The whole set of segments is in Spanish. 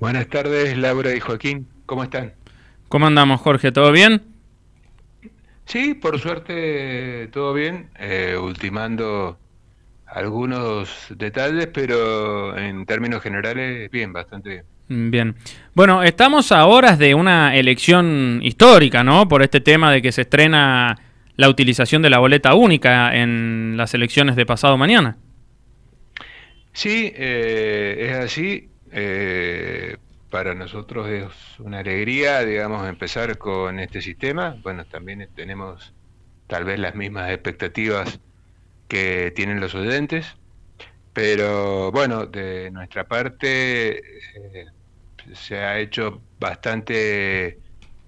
Buenas tardes, Laura y Joaquín. ¿Cómo están? ¿Cómo andamos, Jorge? ¿Todo bien? Sí, por suerte todo bien, eh, ultimando algunos detalles, pero en términos generales bien, bastante bien. Bien. Bueno, estamos a horas de una elección histórica, ¿no? Por este tema de que se estrena la utilización de la boleta única en las elecciones de pasado mañana. Sí, eh, es así. Eh, para nosotros es una alegría, digamos, empezar con este sistema. Bueno, también tenemos tal vez las mismas expectativas que tienen los oyentes, pero bueno, de nuestra parte eh, se ha hecho bastante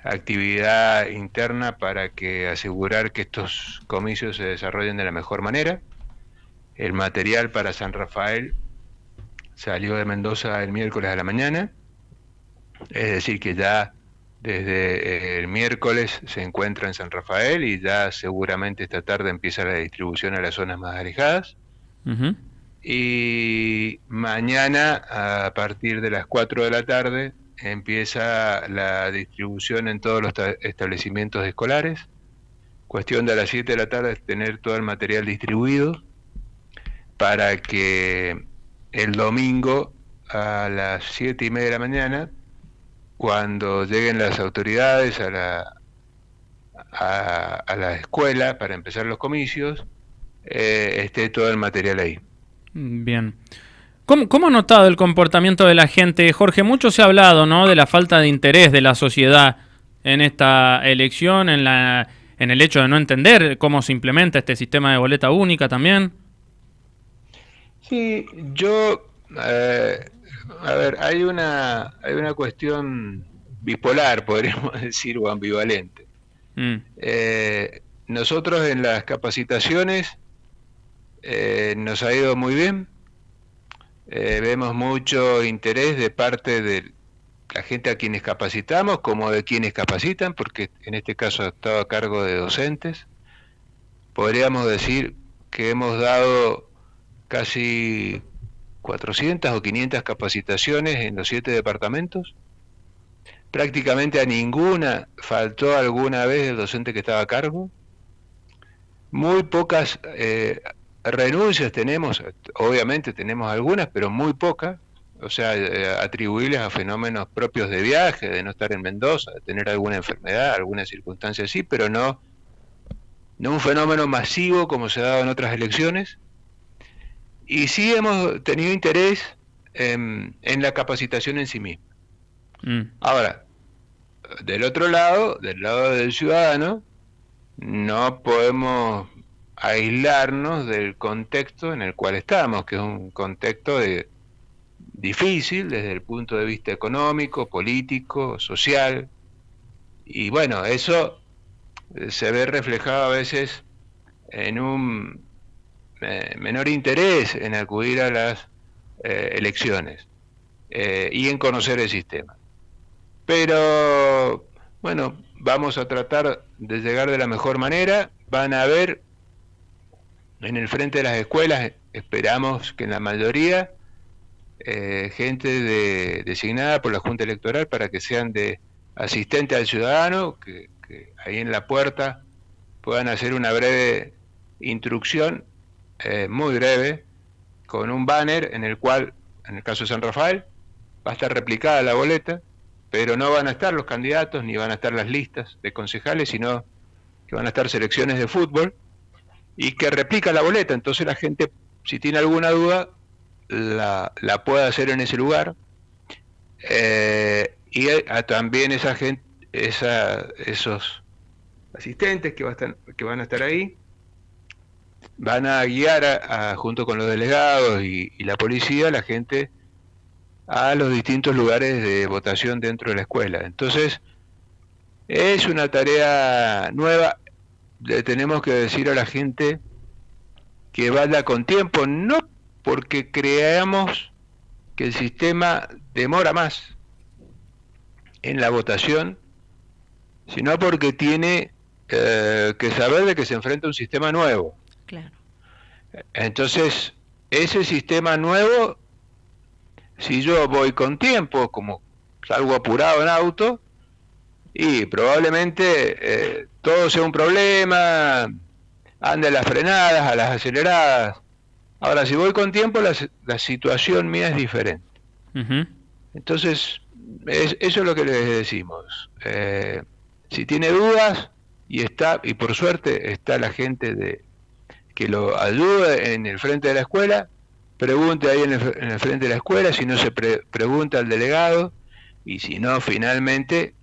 actividad interna para que asegurar que estos comicios se desarrollen de la mejor manera. El material para San Rafael salió de Mendoza el miércoles a la mañana, es decir, que ya desde eh, el miércoles se encuentra en San Rafael y ya seguramente esta tarde empieza la distribución a las zonas más alejadas. Y mañana, a partir de las 4 de la tarde, empieza la distribución en todos los establecimientos escolares. Cuestión de a las 7 de la tarde es tener todo el material distribuido para que el domingo a las siete y media de la mañana, cuando lleguen las autoridades a la, a, la escuela para empezar los comicios, eh, esté todo el material ahí. Bien. ¿Cómo, ha notado el comportamiento de la gente? Jorge, mucho se ha hablado ¿no? de la falta de interés de la sociedad en esta elección, en, la, en el hecho de no entender cómo se implementa este sistema de boleta única también. Sí, yo, eh, a ver, hay una, hay una cuestión bipolar, podríamos decir, o ambivalente. Mm. Eh, nosotros en las capacitaciones eh, nos ha ido muy bien. vemos mucho interés de parte de la gente a quienes capacitamos como de quienes capacitan, porque en este caso he estado a cargo de docentes. Podríamos decir que hemos dado casi 400 o 500 capacitaciones en los siete departamentos. Prácticamente a ninguna faltó alguna vez el docente que estaba a cargo. Muy pocas eh, renuncias tenemos, obviamente tenemos algunas, pero muy pocas, o sea, eh, atribuibles a fenómenos propios de viaje, de no estar en Mendoza, de tener alguna enfermedad, alguna circunstancia así, pero no, no un fenómeno masivo como se ha dado en otras elecciones y sí hemos tenido interés en, la capacitación en sí misma. Mm. Ahora, del otro lado, del lado del ciudadano, no podemos aislarnos del contexto en el cual estamos, que es un contexto de, difícil desde el punto de vista económico, político, social. Y bueno, eso eh, se ve reflejado a veces en un eh, menor interés en acudir a las eh, elecciones eh, y en conocer el sistema. Pero bueno, vamos a tratar de llegar de la mejor manera. Van a haber en el frente de las escuelas, esperamos que en la mayoría, gente designada por la Junta Electoral para que sean de asistente al ciudadano, que, que ahí en la puerta puedan hacer una breve instrucción eh, muy breve, con un banner en el cual, en el caso de San Rafael, va a estar replicada la boleta, pero no van a estar los candidatos ni van a estar las listas de concejales, sino que van a estar selecciones de fútbol y que replica la boleta. Entonces la gente, si tiene alguna duda, la, puede hacer en ese lugar. Eh, y ah, también esa gente, esa, esos asistentes que, que van a estar ahí van a guiar junto con los delegados y, la policía la gente a los distintos lugares de votación dentro de la escuela. Entonces, es una tarea nueva. Le tenemos que decir a la gente que vaya con tiempo, no porque creamos que el sistema demora más en la votación, sino porque tiene eh, que saber de que se enfrenta un sistema nuevo. Entonces, ese sistema nuevo, si yo voy con tiempo, como salgo apurado en auto, y probablemente eh, todo sea un problema, ande a las frenadas, a las aceleradas. Ahora, si voy con tiempo, la, situación mía es diferente. Entonces, eso es lo que les decimos. Eh, si tiene dudas, y está, y por suerte está la gente de, que lo ayude en el frente de la escuela, pregunte ahí en el, frente de la escuela, si no se pregunta al delegado, y si no, finalmente,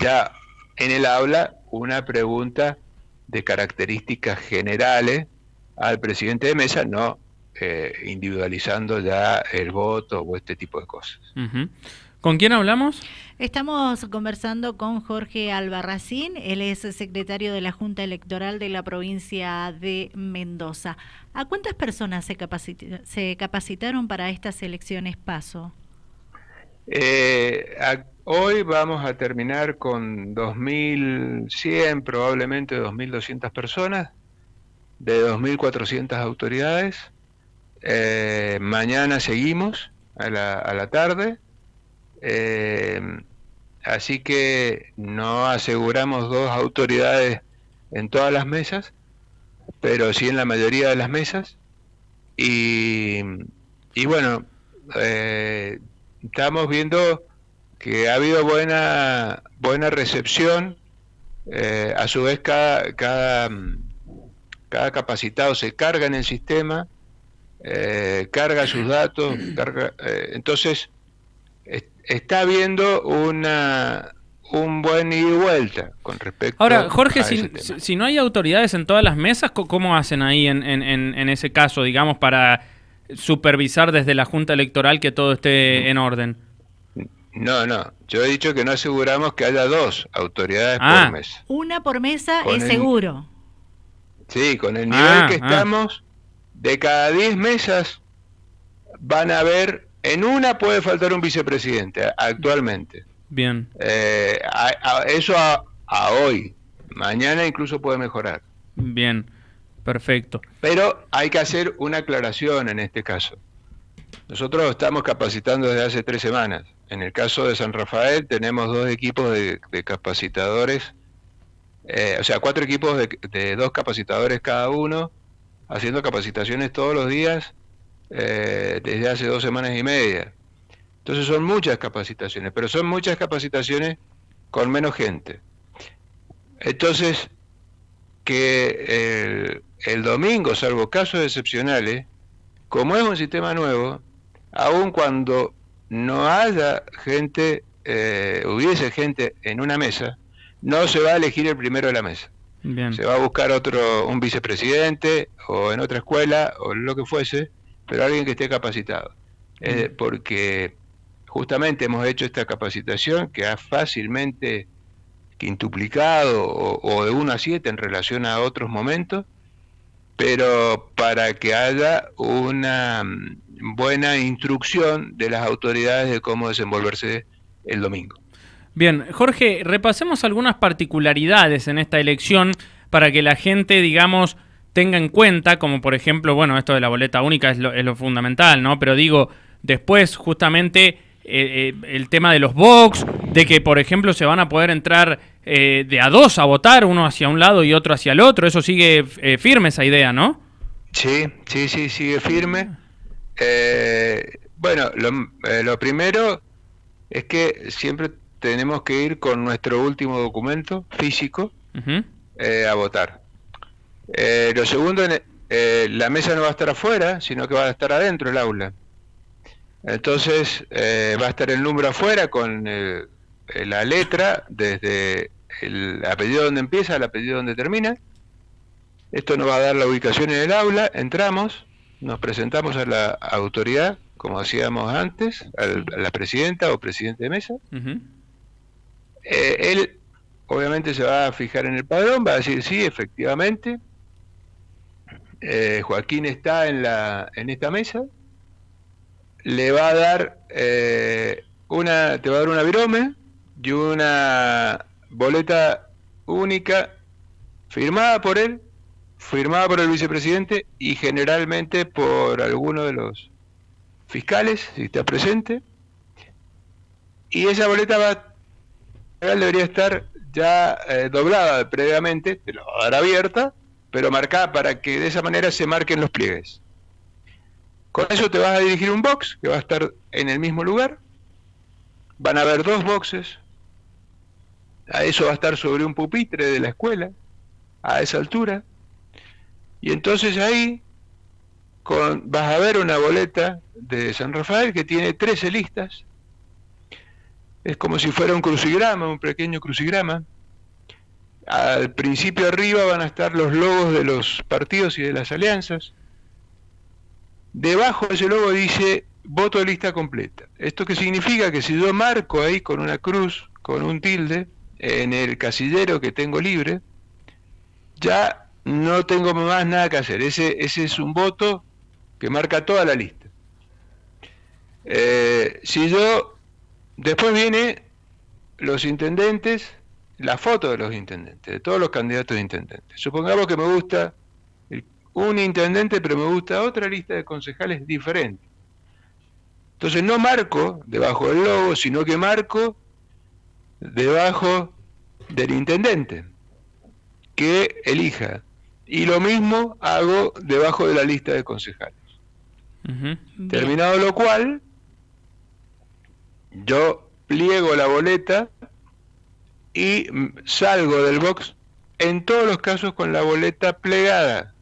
ya en el aula, una pregunta de características generales al presidente de mesa, no eh, individualizando ya el voto o este tipo de cosas. ¿Con quién hablamos? Estamos conversando con Jorge Albarracín, él es secretario de la Junta Electoral de la provincia de Mendoza. ¿A cuántas personas se, capacitaron para estas elecciones PASO? Eh, hoy vamos a terminar con 2.100, probablemente 2.200 personas, de 2.400 autoridades. Eh, mañana seguimos a la, tarde. Eh, así que no aseguramos dos autoridades en todas las mesas, pero sí en la mayoría de las mesas. Y, bueno, eh, estamos viendo que ha habido buena, buena recepción. Eh, a su vez, cada, cada, cada capacitado se carga en el sistema eh, carga sus datos, eh, entonces está habiendo una un buen ida y vuelta con respecto Ahora, Jorge, si, no hay autoridades en todas las mesas, ¿cómo hacen ahí en, en, ese caso, digamos, para supervisar desde la Junta Electoral que todo esté en orden? No, no. Yo he dicho que no aseguramos que haya dos autoridades por ah. mesa. Una por mesa es seguro. Sí, con el nivel ah, que ah. estamos, de cada 10 mesas van a haber, en una puede faltar un vicepresidente actualmente. Bien. Eh, eso a, hoy. Mañana incluso puede mejorar. Bien, perfecto. Pero hay que hacer una aclaración en este caso. Nosotros estamos capacitando desde hace tres semanas. En el caso de San Rafael tenemos dos equipos de, capacitadores, eh, o sea, cuatro equipos de, de, dos capacitadores cada uno, haciendo capacitaciones todos los días eh, desde hace dos semanas y media. Entonces son muchas capacitaciones, pero son muchas capacitaciones con menos gente. Entonces, que el, domingo, salvo casos excepcionales, como es un sistema nuevo, aun cuando no haya gente, eh, hubiese gente en una mesa, no se va a elegir el primero de la mesa. Se va a buscar otro, un vicepresidente o en otra escuela o lo que fuese, pero alguien que esté capacitado. porque justamente hemos hecho esta capacitación que ha fácilmente quintuplicado o, o de 1 a 7 en relación a otros momentos, pero para que haya una mm, buena instrucción de las autoridades de cómo desenvolverse el domingo. Bien, Jorge, repasemos algunas particularidades en esta elección para que la gente, digamos, tenga en cuenta, como por ejemplo, bueno, esto de la boleta única es lo, fundamental, ¿no? Pero digo, después justamente eh, eh, el tema de los box, de que por ejemplo se van a poder entrar eh, de a dos a votar, uno hacia un lado y otro hacia el otro, eso sigue firme esa idea, ¿no? Sí, sí, sí, sigue firme. bueno, lo, lo primero es que siempre tenemos que ir con nuestro último documento físico eh, a votar. Eh, lo segundo, eh, la mesa no va a estar afuera, sino que va a estar adentro el aula. Entonces va a estar el número afuera con la letra desde el apellido donde empieza al apellido donde termina. Esto nos va a dar la ubicación en el aula, entramos, nos presentamos a la autoridad, como hacíamos antes, a la presidenta o presidente de mesa. Eh, él obviamente se va a fijar en el padrón, va a decir, sí, efectivamente, eh, Joaquín está en, la, en esta mesa, le va a dar eh, una, te va a dar una virome y una boleta única firmada por él, firmada por el vicepresidente y generalmente por alguno de los fiscales, si está presente. Y esa boleta va debería estar ya eh, doblada previamente, pero ahora abierta, pero marcada para que de esa manera se marquen los pliegues. Con eso te vas a dirigir un box que va a estar en el mismo lugar. Van a haber dos boxes. A eso va a estar sobre un pupitre de la escuela, a esa altura. Y entonces ahí vas a ver una boleta de San Rafael que tiene 13 listas es como si fuera un crucigrama, un pequeño crucigrama. Al principio arriba van a estar los logos de los partidos y de las alianzas. Debajo de ese logo dice voto de lista completa. ¿Esto qué significa? Que si yo marco ahí con una cruz, con un tilde, en el casillero que tengo libre, ya no tengo más nada que hacer. Ese, ese es un voto que marca toda la lista. Eh, si yo Después viene los intendentes, la foto de los intendentes, de todos los candidatos a intendentes. Supongamos que me gusta un intendente, pero me gusta otra lista de concejales diferente. Entonces no marco debajo del logo, sino que marco debajo del intendente que elija. Y lo mismo hago debajo de la lista de concejales. Terminado lo cual, yo pliego la boleta y salgo del box en todos los casos con la boleta plegada.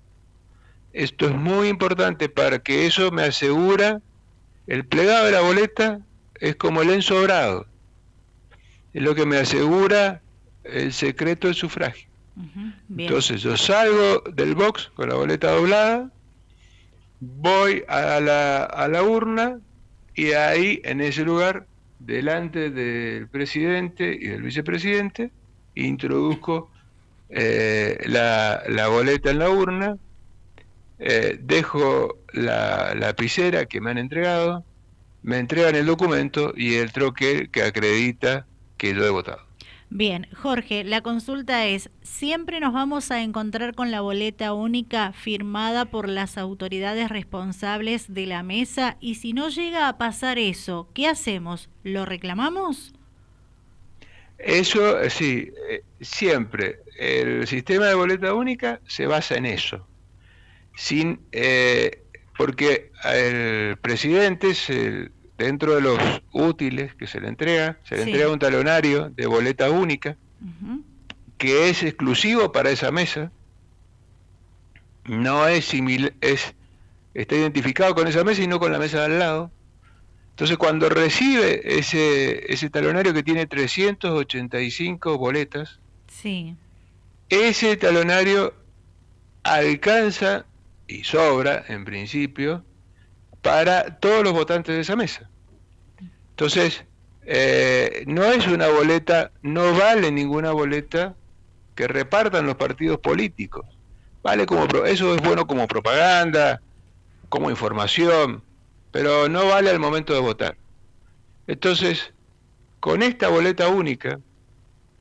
Esto es muy importante para que eso me asegura el plegado de la boleta es como el ensobrado. Es lo que me asegura el secreto del sufragio. Entonces yo salgo del box con la boleta doblada, voy a la, a la urna y ahí en ese lugar delante del presidente y del vicepresidente, introduzco eh, la, boleta en la urna, eh, dejo la lapicera que me han entregado, me entregan el documento y el troquel que acredita que lo he votado. Bien, Jorge, la consulta es, ¿siempre nos vamos a encontrar con la boleta única firmada por las autoridades responsables de la mesa? Y si no llega a pasar eso, ¿qué hacemos? ¿Lo reclamamos? Eso, eh, sí, eh, siempre. El sistema de boleta única se basa en eso. Sin, eh, porque el presidente es el, dentro de los útiles que se le entrega, se le entrega un talonario de boleta única, que es exclusivo para esa mesa, no es similar, es, está identificado con esa mesa y no con la mesa de al lado. Entonces cuando recibe ese, ese talonario que tiene 385 boletas, ese talonario alcanza y sobra en principio para todos los votantes de esa mesa. Entonces, eh, no es una boleta, no vale ninguna boleta que repartan los partidos políticos. Vale como eso es bueno como propaganda, como información, pero no vale al momento de votar. Entonces, con esta boleta única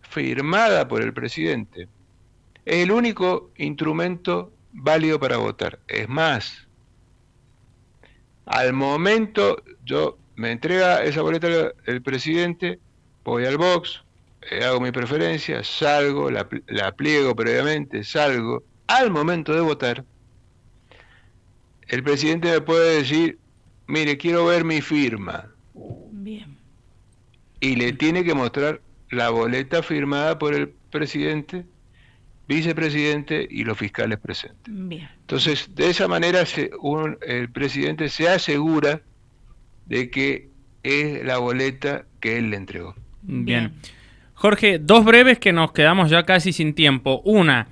firmada por el presidente, es el único instrumento válido para votar. Es más, al momento yo me entrega esa boleta el presidente, voy al box, eh, hago mi preferencia, salgo, la, la, pliego previamente, salgo. Al momento de votar, el presidente me puede decir, mire, quiero ver mi firma. Bien. Y le tiene que mostrar la boleta firmada por el presidente vicepresidente y los fiscales presentes. Bien. Entonces, de esa manera el presidente se asegura de que es la boleta que él le entregó. Bien. Jorge, dos breves que nos quedamos ya casi sin tiempo. Una,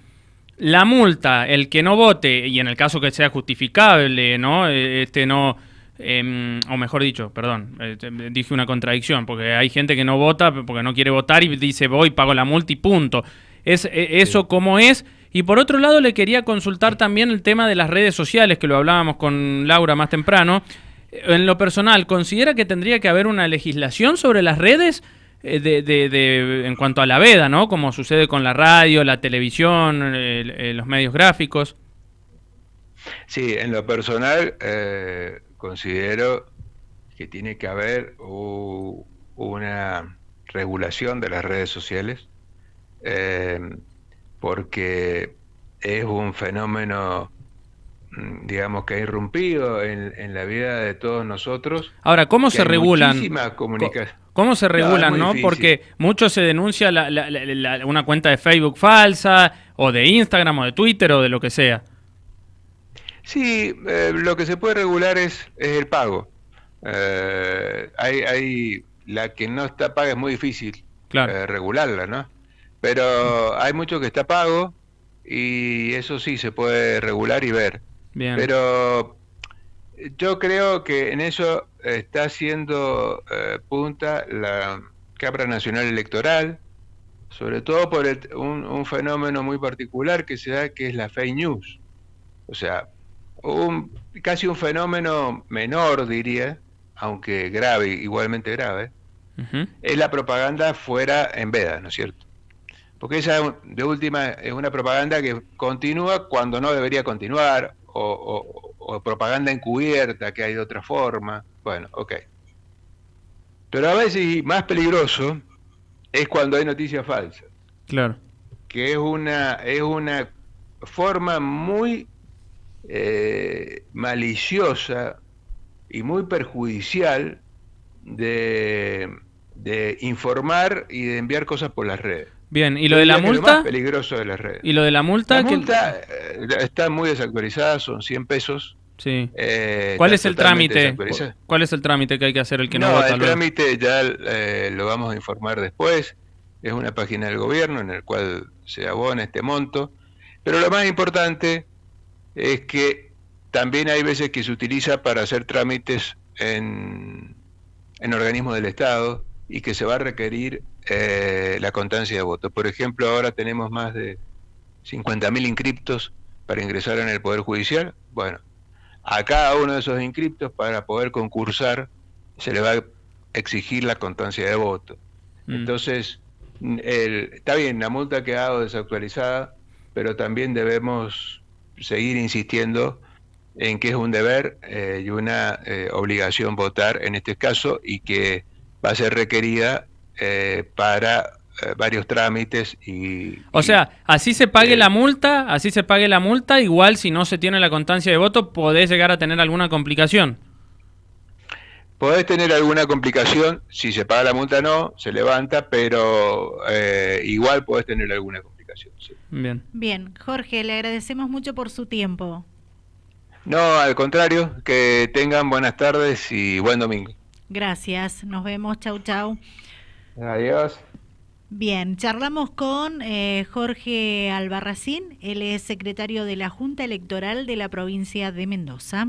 la multa, el que no vote, y en el caso que sea justificable, ¿no? E, este no... Em, o mejor dicho, perdón, eh, dije una contradicción, porque hay gente que no vota porque no quiere votar y dice voy, pago la multa y punto. Es e, eso como es. Y por otro lado, le quería consultar también el tema de las redes sociales, que lo hablábamos con Laura más temprano. En lo personal, ¿considera que tendría que haber una legislación sobre las redes? Eh, de, en cuanto a la veda, ¿no? Como sucede con la radio, la televisión, eh, los medios gráficos. Sí, en lo personal eh, considero que tiene que haber una regulación de las redes sociales Em, porque es un fenómeno mm, digamos que ha irrumpido en, la vida de todos nosotros. Ahora, ¿cómo se regulan? ¿Cómo se regulan, no? Porque mucho se denuncia una cuenta de Facebook falsa, o de Instagram, o de Twitter, o de lo que sea. Sí, eh, lo que se puede regular es, el pago. Eh, hay, la que no está paga es muy difícil eh, regularla, ¿no? Pero hay mucho que está pago y eso sí se puede regular y ver. Pero yo creo que en eso está haciendo eh, punta la Cámara Nacional Electoral, sobre todo por un, fenómeno muy particular que se da, que es la fake news. O sea, un, casi un fenómeno menor, diría, aunque grave, igualmente grave, es la propaganda fuera en veda, ¿no es cierto? porque esa de última es una propaganda que continúa cuando no debería continuar, o, propaganda encubierta que hay de otra forma. Bueno, ok. Pero a veces más peligroso es cuando hay noticias falsas. Claro. Que es una, es una forma muy eh, maliciosa y muy perjudicial de, de informar y de enviar cosas por las redes. Bien, y lo de la multa. peligroso de las redes. Y lo de la multa. multa eh, está muy desactualizada, son 100 pesos. Sí. Eh, ¿Cuál es el trámite? ¿Cuál es el trámite que hay que hacer el que no, El trámite ya eh, lo vamos a informar después. Es una página del gobierno en el cual se abona este monto. Pero lo más importante es que también hay veces que se utiliza para hacer trámites en, en organismos del Estado y que se va a requerir eh, la constancia de voto Por ejemplo, ahora tenemos más de 50.000 inscriptos para ingresar en el Poder Judicial. Bueno, a cada uno de esos inscriptos para poder concursar se le va a exigir la constancia de voto. Mm. Entonces, está bien, la multa ha quedado desactualizada, pero también debemos seguir insistiendo en que es un deber eh, y una eh, obligación votar en este caso y que va a ser requerida eh, para eh, varios trámites y... O sea, así se pague eh, la multa, así se pague la multa, igual si no se tiene la constancia de voto, podés llegar a tener alguna complicación. Podés tener alguna complicación, si se paga la multa no, se levanta, pero igual podés tener alguna complicación. Bien. Bien, Jorge, le agradecemos mucho por su tiempo. No, al contrario, que tengan buenas tardes y buen domingo. Gracias, nos vemos, chau chau. Adiós. Bien, charlamos con eh, Jorge Albarracín, él es secretario de la Junta Electoral de la provincia de Mendoza.